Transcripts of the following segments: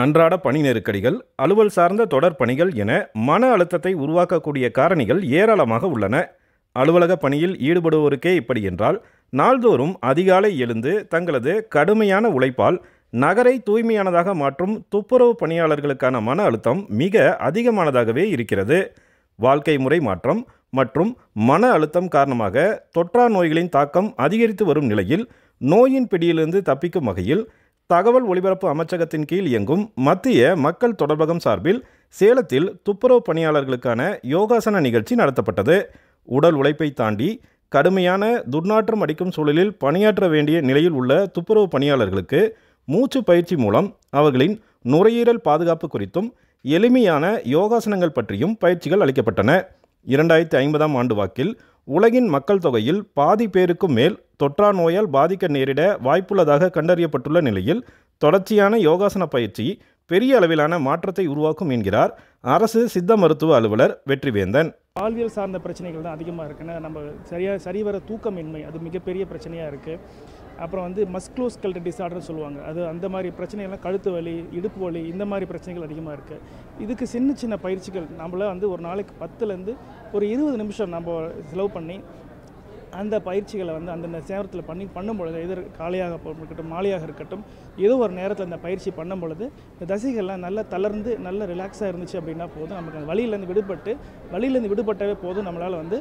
அன்றாட பணி நெருக்கடிகள் அலுவல் சார்ந்த தொடர் பணிகள் என மன அழுத்தத்தை உருவாக்கக்கூடிய காரணிகள் ஏராளமாக உள்ளன அலுவலக பணியில் ஈடுபடுவோருக்கே இப்படி என்றால் நாள்தோறும் அதிகாலை எழுந்து தங்களது கடுமையான உழைப்பால் நகரை தூய்மையானதாக மாற்றும் துப்புரவு பணியாளர்களுக்கான மன அழுத்தம் மிக அதிகமானதாகவே இருக்கிறது வாழ்க்கை முறை மாற்றம் மற்றும் மன அழுத்தம் காரணமாக தொற்றா நோய்களின் தாக்கம் அதிகரித்து வரும் நிலையில் நோயின் பிடியிலிருந்து தப்பிக்கும் வகையில் தகவல் ஒலிபரப்பு அமைச்சகத்தின் கீழ் இயங்கும் மத்திய மக்கள் தொடர்பகம் சார்பில் சேலத்தில் துப்புரவு பணியாளர்களுக்கான யோகாசன நிகழ்ச்சி நடத்தப்பட்டது உடல் உழைப்பை தாண்டி கடுமையான துர்நாற்றம் அடிக்கும் சூழலில் பணியாற்ற வேண்டிய நிலையில் உள்ள துப்புரவு பணியாளர்களுக்கு மூச்சு பயிற்சி மூலம் அவர்களின் நுரையீரல் பாதுகாப்பு குறித்தும் எளிமையான யோகாசனங்கள் பற்றியும் பயிற்சிகள் அளிக்கப்பட்டன இரண்டாயிரத்தி ஐம்பதாம் ஆண்டு வாக்கில் உலகின் மக்கள் தொகையில் பாதி பேருக்கும் மேல் தொற்றா நோயால் பாதிக்க நேரிட வாய்ப்புள்ளதாக கண்டறியப்பட்டுள்ள நிலையில் தொடர்ச்சியான யோகாசன பயிற்சி பெரிய அளவிலான மாற்றத்தை உருவாக்கும் என்கிறார் அரசு சித்த மருத்துவ அலுவலர் வெற்றிவேந்தன் பால்வியல் சார்ந்த பிரச்சனைகள் தான் அதிகமாக இருக்குன்னா நம்ம சரியாக சரிவர தூக்கமின்மை அது மிகப்பெரிய பிரச்சனையாக இருக்குது அப்புறம் வந்து மஸ்க்ளோஸ் கல்ட் டிசார்டர்னு சொல்லுவாங்க அது அந்த மாதிரி பிரச்சனைகள்லாம் கழுத்து வலி இடுப்பு வலி இந்த மாதிரி பிரச்சனைகள் அதிகமாக இருக்குது இதுக்கு சின்ன சின்ன பயிற்சிகள் நம்மள வந்து ஒரு நாளைக்கு பத்துலேருந்து ஒரு இருபது நிமிஷம் நம்ம செலவு பண்ணி அந்த பயிற்சிகளை வந்து அந்தந்த சேவரத்தில் பண்ணி பண்ணும் பொழுது எதிர் காலையாக இருக்கட்டும் மாலையாக இருக்கட்டும் ஏதோ ஒரு நேரத்தில் அந்த பயிற்சி பண்ணும் பொழுது இந்த தசைகள்லாம் நல்லா தளர்ந்து நல்லா ரிலாக்ஸாக இருந்துச்சு அப்படின்னா போதும் நமக்கு அந்த வழியிலேருந்து விடுபட்டு வழியிலேருந்து விடுபட்டவே போதும் நம்மளால் வந்து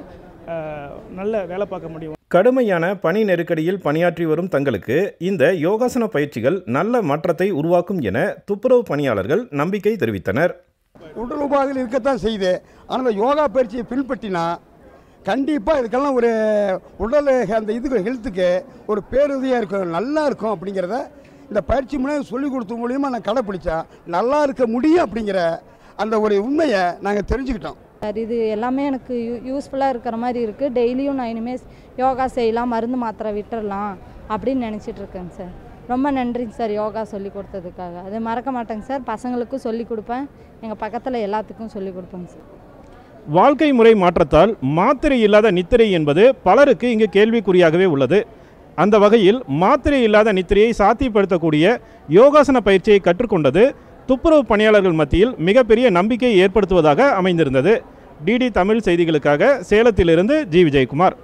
நல்ல வேலை பார்க்க முடியும் கடுமையான பணி நெருக்கடியில் பணியாற்றி வரும் தங்களுக்கு இந்த யோகாசன பயிற்சிகள் நல்ல மாற்றத்தை உருவாக்கும் என துப்புரவு பணியாளர்கள் நம்பிக்கை தெரிவித்தனர் உடல் உபாதையில் இருக்கத்தான் செய்தேன் ஆனால் யோகா பயிற்சியை பின்பற்றினா கண்டிப்பாக இதுக்கெல்லாம் ஒரு உடல் அந்த இதுக்கு ஹெல்த்துக்கு ஒரு பேருதியாக இருக்கும் நல்லா இருக்கும் அப்படிங்கிறத இந்த பயிற்சி மூலம் சொல்லிக் கொடுத்த மூலியமாக நான் கடைப்பிடிச்சா நல்லா இருக்க முடியும் அப்படிங்கிற அந்த ஒரு உண்மையை நாங்கள் தெரிஞ்சுக்கிட்டோம் சார் இது எல்லாமே எனக்கு யூ யூஸ்ஃபுல்லாக இருக்கிற மாதிரி இருக்குது டெய்லியும் நான் இனிமேல் யோகா செய்யலாம் மருந்து மாத்திரை விட்டுடலாம் அப்படின்னு நினச்சிட்டு இருக்கேங்க சார் ரொம்ப நன்றிங்க சார் யோகா சொல்லி கொடுத்ததுக்காக அது மறக்க மாட்டேங்க சார் பசங்களுக்கும் சொல்லி கொடுப்பேன் எங்கள் பக்கத்தில் எல்லாத்துக்கும் சொல்லி கொடுப்பேங்க சார் வாழ்க்கை முறை மாற்றத்தால் மாத்திரை இல்லாத நித்திரை என்பது பலருக்கு இங்கு கேள்விக்குறியாகவே உள்ளது அந்த வகையில் மாத்திரை இல்லாத நித்திரையை சாத்தியப்படுத்தக்கூடிய யோகாசன பயிற்சியை கற்றுக்கொண்டது துப்புரவு பணியாளர்கள் மத்தியில் மிகப்பெரிய நம்பிக்கையை ஏற்படுத்துவதாக அமைந்திருந்தது டிடி தமிழ் செய்திகளுக்காக சேலத்திலிருந்து ஜி விஜயகுமார்